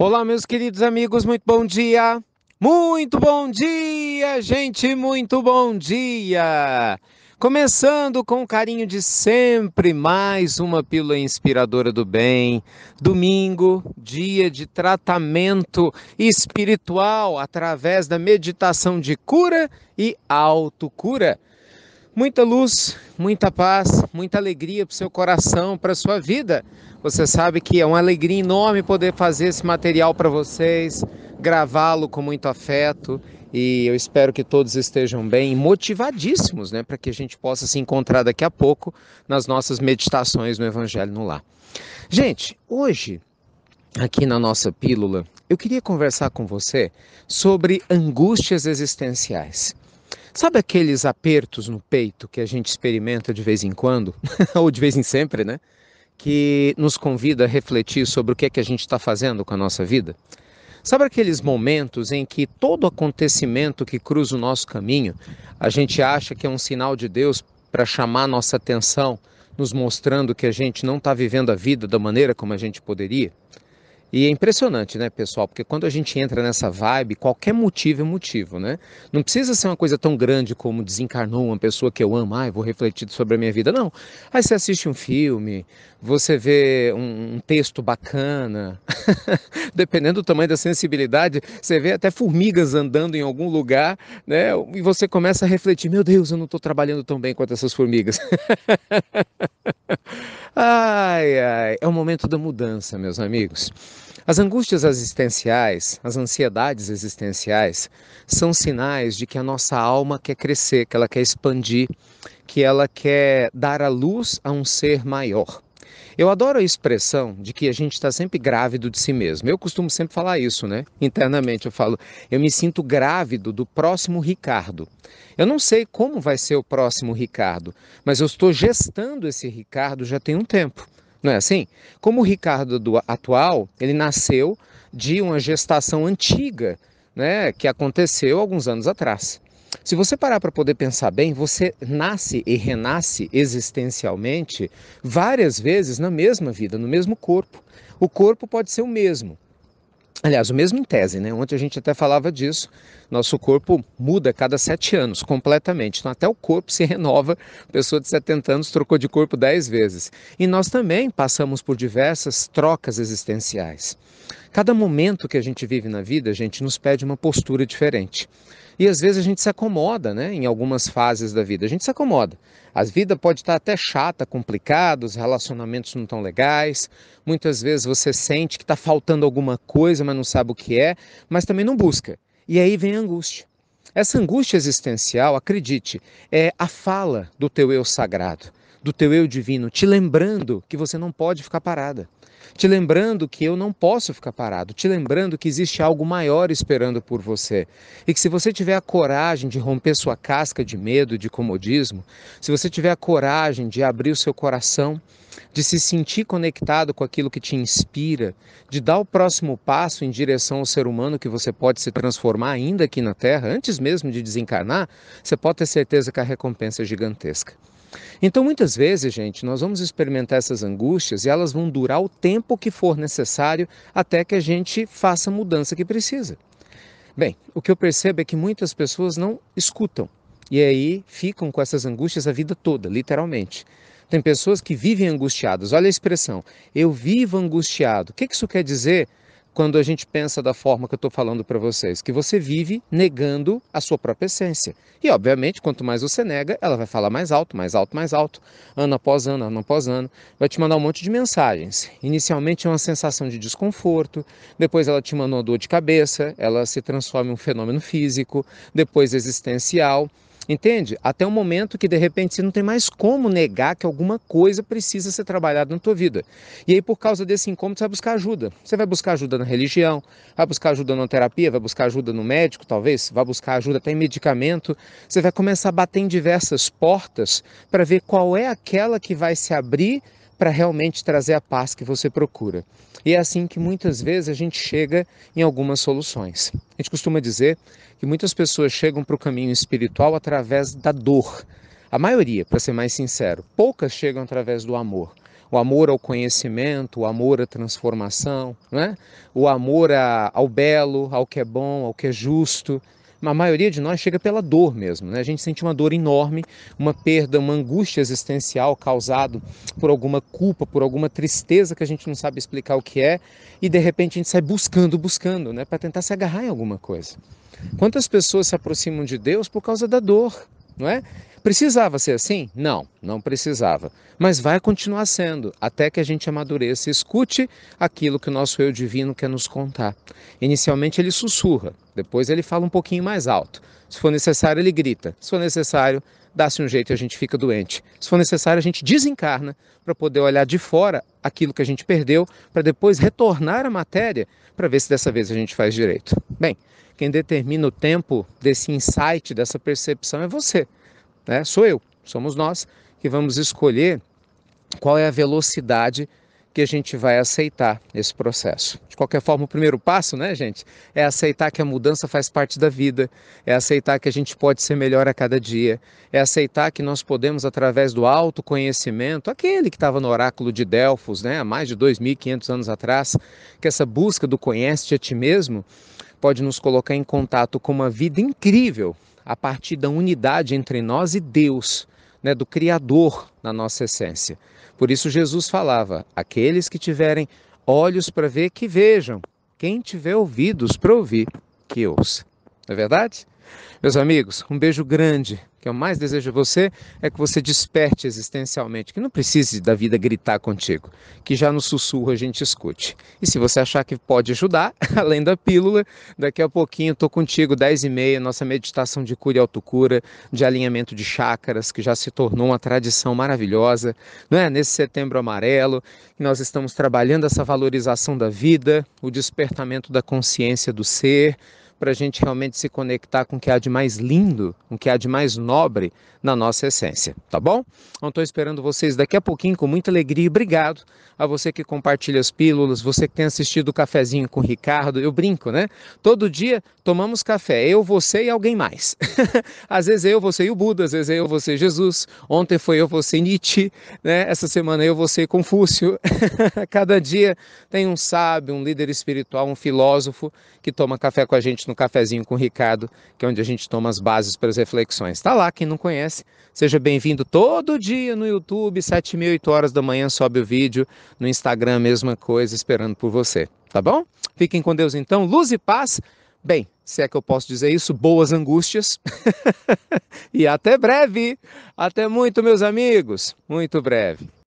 Olá, meus queridos amigos, muito bom dia. Muito bom dia, gente, muito bom dia. Começando com o carinho de sempre, mais uma pílula inspiradora do bem. Domingo, dia de tratamento espiritual através da meditação de cura e autocura. Muita luz, muita paz, muita alegria para o seu coração, para a sua vida. Você sabe que é uma alegria enorme poder fazer esse material para vocês, gravá-lo com muito afeto e eu espero que todos estejam bem, motivadíssimos, né, para que a gente possa se encontrar daqui a pouco nas nossas meditações no Evangelho no Lar. Gente, hoje aqui na nossa pílula, eu queria conversar com você sobre angústias existenciais. Sabe aqueles apertos no peito que a gente experimenta de vez em quando, ou de vez em sempre, né? Que nos convida a refletir sobre o que é que a gente está fazendo com a nossa vida? Sabe aqueles momentos em que todo acontecimento que cruza o nosso caminho, a gente acha que é um sinal de Deus para chamar nossa atenção, nos mostrando que a gente não está vivendo a vida da maneira como a gente poderia? E é impressionante, né, pessoal? Porque quando a gente entra nessa vibe, qualquer motivo é motivo, né? Não precisa ser uma coisa tão grande como desencarnou uma pessoa que eu amo, ai, ah, vou refletir sobre a minha vida. Não. Aí você assiste um filme, você vê um, um texto bacana. Dependendo do tamanho da sensibilidade, você vê até formigas andando em algum lugar, né? E você começa a refletir: meu Deus, eu não estou trabalhando tão bem quanto essas formigas. Ai, ai, é o momento da mudança, meus amigos. As angústias existenciais, as ansiedades existenciais, são sinais de que a nossa alma quer crescer, que ela quer expandir, que ela quer dar a luz a um ser maior. Eu adoro a expressão de que a gente está sempre grávido de si mesmo. Eu costumo sempre falar isso, né? Internamente eu falo, eu me sinto grávido do próximo Ricardo. Eu não sei como vai ser o próximo Ricardo, mas eu estou gestando esse Ricardo já tem um tempo. Não é assim? Como o Ricardo do atual, ele nasceu de uma gestação antiga, né, que aconteceu alguns anos atrás. Se você parar para poder pensar bem, você nasce e renasce existencialmente várias vezes na mesma vida, no mesmo corpo. O corpo pode ser o mesmo, Aliás, o mesmo em tese, né? Ontem a gente até falava disso. Nosso corpo muda a cada sete anos completamente. Então, até o corpo se renova. A pessoa de 70 anos trocou de corpo dez vezes. E nós também passamos por diversas trocas existenciais. Cada momento que a gente vive na vida, a gente nos pede uma postura diferente. E às vezes a gente se acomoda, né? Em algumas fases da vida, a gente se acomoda. A vida pode estar até chata, complicada, os relacionamentos não tão legais. Muitas vezes você sente que está faltando alguma coisa, mas não sabe o que é, mas também não busca. E aí vem a angústia. Essa angústia existencial, acredite, é a fala do teu eu sagrado, do teu eu divino, te lembrando que você não pode ficar parada, te lembrando que eu não posso ficar parado, te lembrando que existe algo maior esperando por você e que se você tiver a coragem de romper sua casca de medo, de comodismo, se você tiver a coragem de abrir o seu coração, de se sentir conectado com aquilo que te inspira, de dar o próximo passo em direção ao ser humano que você pode se transformar ainda aqui na Terra, antes mesmo de desencarnar, você pode ter certeza que a recompensa é gigantesca. Então, muitas vezes, gente, nós vamos experimentar essas angústias e elas vão durar o tempo tempo que for necessário até que a gente faça a mudança que precisa. Bem, o que eu percebo é que muitas pessoas não escutam e aí ficam com essas angústias a vida toda, literalmente. Tem pessoas que vivem angustiadas. Olha a expressão: eu vivo angustiado. O que isso quer dizer? quando a gente pensa da forma que eu estou falando para vocês, que você vive negando a sua própria essência. E, obviamente, quanto mais você nega, ela vai falar mais alto, mais alto, mais alto, ano após ano, ano após ano, vai te mandar um monte de mensagens. Inicialmente é uma sensação de desconforto, depois ela te manda uma dor de cabeça, ela se transforma em um fenômeno físico, depois existencial Entende? Até o momento que de repente você não tem mais como negar que alguma coisa precisa ser trabalhada na tua vida. E aí, por causa desse incômodo, você vai buscar ajuda. Você vai buscar ajuda na religião, vai buscar ajuda na terapia, vai buscar ajuda no médico, talvez, vai buscar ajuda até em medicamento. Você vai começar a bater em diversas portas para ver qual é aquela que vai se abrir para realmente trazer a paz que você procura. E é assim que muitas vezes a gente chega em algumas soluções. A gente costuma dizer que muitas pessoas chegam para o caminho espiritual através da dor. A maioria, para ser mais sincero, poucas chegam através do amor. O amor ao conhecimento, o amor à transformação, né? o amor ao belo, ao que é bom, ao que é justo, a maioria de nós chega pela dor mesmo. Né? A gente sente uma dor enorme, uma perda, uma angústia existencial causada por alguma culpa, por alguma tristeza que a gente não sabe explicar o que é, e de repente a gente sai buscando, buscando, né? para tentar se agarrar em alguma coisa. Quantas pessoas se aproximam de Deus por causa da dor? Não é? Precisava ser assim? Não, não precisava. Mas vai continuar sendo até que a gente amadureça e escute aquilo que o nosso eu divino quer nos contar. Inicialmente ele sussurra, depois ele fala um pouquinho mais alto. Se for necessário, ele grita. Se for necessário, dá-se um jeito e a gente fica doente. Se for necessário, a gente desencarna para poder olhar de fora aquilo que a gente perdeu, para depois retornar à matéria para ver se dessa vez a gente faz direito. Bem, quem determina o tempo desse insight, dessa percepção é você né? Sou eu, somos nós que vamos escolher qual é a velocidade que a gente vai aceitar esse processo. De qualquer forma, o primeiro passo, né, gente, é aceitar que a mudança faz parte da vida, é aceitar que a gente pode ser melhor a cada dia, é aceitar que nós podemos, através do autoconhecimento, aquele que estava no oráculo de Delfos, né, há mais de 2.500 anos atrás, que essa busca do conhece-te a ti mesmo pode nos colocar em contato com uma vida incrível a partir da unidade entre nós e Deus, né, do Criador na nossa essência. Por isso Jesus falava: aqueles que tiverem olhos para ver, que vejam. Quem tiver ouvidos para ouvir, que ouça. Não é verdade? Meus amigos, um beijo grande. O que eu mais desejo a você é que você desperte existencialmente, que não precise da vida gritar contigo, que já no sussurro a gente escute. E se você achar que pode ajudar, além da pílula, daqui a pouquinho estou contigo, 10 e meia, nossa meditação de cura e autocura, de alinhamento de chakras, que já se tornou uma tradição maravilhosa. Não é? Nesse setembro amarelo, nós estamos trabalhando essa valorização da vida, o despertamento da consciência do ser, para a gente realmente se conectar com o que há de mais lindo, com o que há de mais nobre na nossa essência, tá bom? Então estou esperando vocês daqui a pouquinho com muita alegria obrigado a você que compartilha as pílulas, você que tem assistido o cafezinho com o Ricardo, eu brinco, né? Todo dia tomamos café, eu, você e alguém mais. às vezes é eu, você e o Buda, às vezes é eu, você e Jesus, ontem foi eu, você e Nietzsche, né? Essa semana eu, você e Confúcio. Cada dia tem um sábio, um líder espiritual, um filósofo que toma café com a gente no Cafezinho com o Ricardo, que é onde a gente toma as bases para as reflexões. Está lá, quem não conhece, seja bem-vindo todo dia no YouTube, 7 mil, 8 horas da manhã sobe o vídeo, no Instagram mesma coisa, esperando por você, tá bom? Fiquem com Deus então, luz e paz. Bem, se é que eu posso dizer isso, boas angústias. e até breve. Até muito, meus amigos. Muito breve.